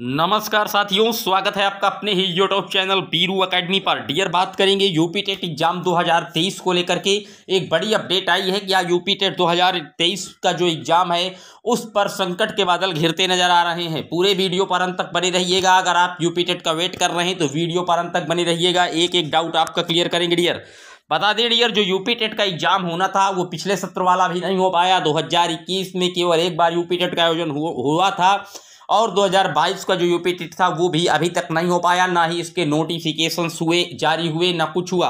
नमस्कार साथियों स्वागत है आपका अपने ही यूट्यूब चैनल बीरू एकेडमी पर डियर बात करेंगे यूपी टेट एग्जाम 2023 को लेकर के एक बड़ी अपडेट आई है कि यूपी टेट 2023 का जो एग्जाम है उस पर संकट के बादल घिरते नजर आ रहे हैं पूरे वीडियो पर अंत तक बने रहिएगा अगर आप यूपी टेट का वेट कर रहे हैं तो वीडियो पर अंत तक बने रहिएगा एक एक डाउट आपका क्लियर करेंगे डियर बता दें डियर जो यूपी टेट का एग्जाम होना था वो पिछले सत्र वाला भी नहीं हो पाया दो में केवल एक बार यूपी टेट का आयोजन हुआ था और 2022 का जो यूपी टेट था वो भी अभी तक नहीं हो पाया ना ही इसके नोटिफिकेशन हुए जारी हुए ना कुछ हुआ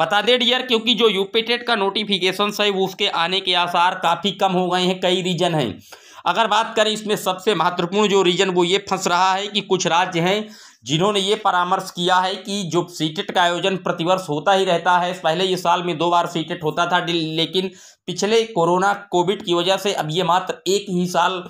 बता दे डियर क्योंकि जो यूपी टेट का नोटिफिकेशन है वो उसके आने के आसार काफ़ी कम हो गए हैं कई रीजन हैं अगर बात करें इसमें सबसे महत्वपूर्ण जो रीजन वो ये फंस रहा है कि कुछ राज्य हैं जिन्होंने ये परामर्श किया है कि जो सीटेट e का आयोजन प्रतिवर्ष होता ही रहता है पहले ये साल में दो बार सीटेट e होता था लेकिन पिछले कोरोना कोविड की वजह से अब ये मात्र एक ही साल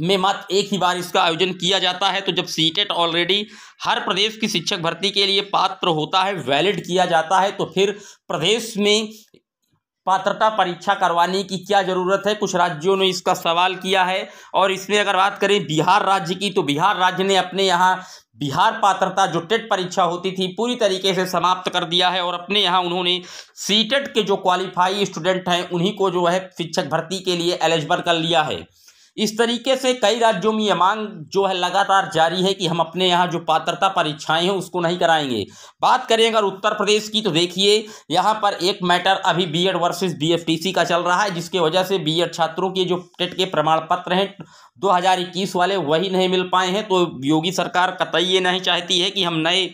में मात्र एक ही बार इसका आयोजन किया जाता है तो जब सीटेट ऑलरेडी हर प्रदेश की शिक्षक भर्ती के लिए पात्र होता है वैलिड किया जाता है तो फिर प्रदेश में पात्रता परीक्षा करवाने की क्या ज़रूरत है कुछ राज्यों ने इसका सवाल किया है और इसमें अगर बात करें बिहार राज्य की तो बिहार राज्य ने अपने यहाँ बिहार पात्रता जो टेट परीक्षा होती थी पूरी तरीके से समाप्त कर दिया है और अपने यहाँ उन्होंने सीटेट के जो क्वालिफाई स्टूडेंट हैं उन्हीं को जो है शिक्षक भर्ती के लिए एलिजिबल कर लिया है इस तरीके से कई राज्यों में ये मांग जो है लगातार जारी है कि हम अपने यहाँ जो पात्रता परीक्षाएं हैं उसको नहीं कराएंगे बात करें अगर उत्तर प्रदेश की तो देखिए यहाँ पर एक मैटर अभी बी एड वर्सेज बी का चल रहा है जिसके वजह से बी छात्रों के जो टेट के प्रमाण पत्र हैं 2021 वाले वही नहीं मिल पाए हैं तो योगी सरकार कतई ये नहीं चाहती है कि हम नए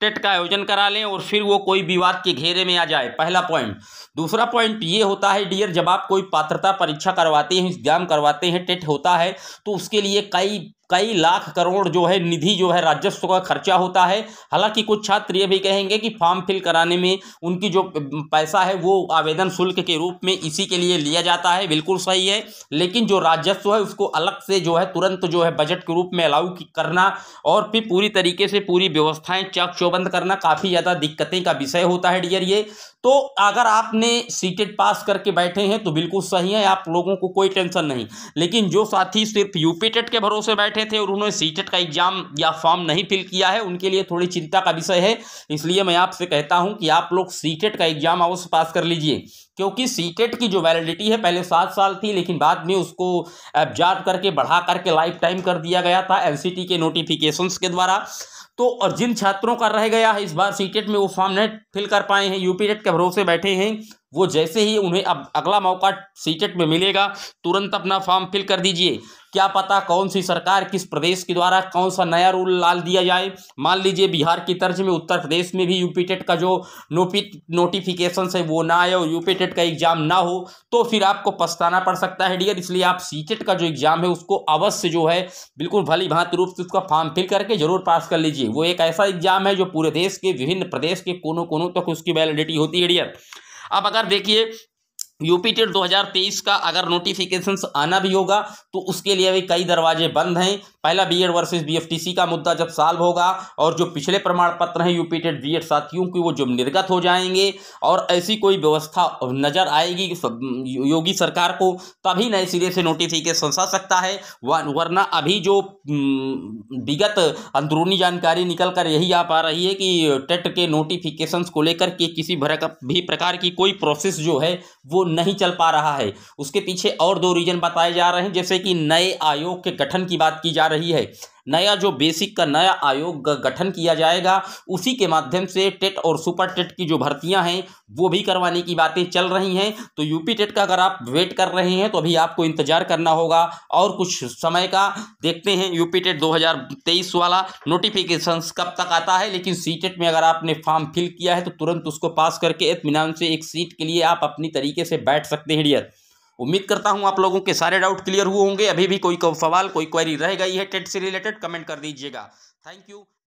टेट का आयोजन करा लें और फिर वो कोई विवाद के घेरे में आ जाए पहला पॉइंट दूसरा पॉइंट ये होता है डियर जब आप कोई पात्रता परीक्षा करवाते हैं एग्जाम करवाते हैं टेट होता है तो उसके लिए कई कई लाख करोड़ जो है निधि जो है राजस्व का खर्चा होता है हालांकि कुछ छात्र ये भी कहेंगे कि फॉर्म फिल कराने में उनकी जो पैसा है वो आवेदन शुल्क के रूप में इसी के लिए लिया जाता है बिल्कुल सही है लेकिन जो राजस्व है उसको अलग से जो है तुरंत जो है बजट के रूप में अलाउ करना और फिर पूरी तरीके से पूरी व्यवस्थाएं चक चौबंद करना काफ़ी ज़्यादा दिक्कतें का विषय होता है डियर ये तो अगर आपने सीटेट पास करके बैठे हैं तो बिल्कुल सही है आप लोगों को कोई टेंशन नहीं लेकिन जो साथी सिर्फ यूपी टेट के भरोसे बैठे बैठे थे और उन्होंने सीटेट का एग्ज़ाम या फॉर्म नहीं फिल किया है उनके लिए थोड़ी चिंता का विषय है इसलिए मैं आपसे कहता हूं कि आप लोग सीटेट का एग्ज़ाम अवश्य पास कर लीजिए क्योंकि सीटेट की जो वैलिडिटी है पहले सात साल थी लेकिन बाद में उसको एब्जार्व करके बढ़ा करके लाइफ टाइम कर दिया गया था एन के नोटिफिकेशन के द्वारा तो और जिन छात्रों का रह गया है इस बार सीटेट में वो फॉर्म नहीं फिल कर पाए हैं यूपी टेट के भरोसे बैठे हैं वो जैसे ही उन्हें अब अगला मौका सीटेट में मिलेगा तुरंत अपना फॉर्म फिल कर दीजिए क्या पता कौन सी सरकार किस प्रदेश के द्वारा कौन सा नया रूल लाल दिया जाए मान लीजिए बिहार की तर्ज में उत्तर प्रदेश में भी यूपी टेट का जो नोपी नोटिफिकेशन है वो ना आए और यूपी टेट का एग्जाम ना हो तो फिर आपको पछताना पड़ सकता है डियर इसलिए आप सीटेट का जो एग्जाम है उसको अवश्य जो है बिल्कुल भली भांति रूप से उसका फॉर्म फिल करके जरूर पास कर लीजिए वो एक ऐसा एग्जाम है जो पूरे देश के विभिन्न प्रदेश के कोनों कोनों तक तो उसकी वैलिडिटी होती है डियर अब अगर देखिए यूपी टेट दो का अगर नोटिफिकेशन आना भी होगा तो उसके लिए भी कई दरवाजे बंद हैं पहला बीएड वर्सेस बीएफटीसी का मुद्दा जब सॉल्व होगा और जो पिछले प्रमाण पत्र हैं यूपीटेड बीएड साथियों की वो जब निर्गत हो जाएंगे और ऐसी कोई व्यवस्था नज़र आएगी योगी सरकार को तभी नए सिरे से नोटिफिकेशन आ सकता है वरना अभी जो विगत अंदरूनी जानकारी निकल कर यही आ पा रही है कि टेट के नोटिफिकेशन को लेकर के किसी भी प्रकार की कोई प्रोसेस जो है वो नहीं चल पा रहा है उसके पीछे और दो रीज़न बताए जा रहे हैं जैसे कि नए आयोग के गठन की बात की जा रही रही है नया जो बेसिक का नया आयोग गठन किया जाएगा उसी के माध्यम से टेट और सुपर टेट की जो भर्तियां हैं वो भी करवाने की बातें चल रही हैं तो यूपी टेट का अगर आप वेट कर रहे हैं तो अभी आपको इंतजार करना होगा और कुछ समय का देखते हैं यूपी टेट 2023 वाला नोटिफिकेशन कब तक आता है लेकिन सी टेट में अगर आपने फॉर्म फिल किया है तो तुरंत उसको पास करके इतमान से एक सीट के लिए आप अपनी तरीके से बैठ सकते हैं डियर उम्मीद करता हूं आप लोगों के सारे डाउट क्लियर हुए होंगे अभी भी कोई सवाल कोई क्वेरी रह गई है टेट से रिलेटेड कमेंट कर दीजिएगा थैंक यू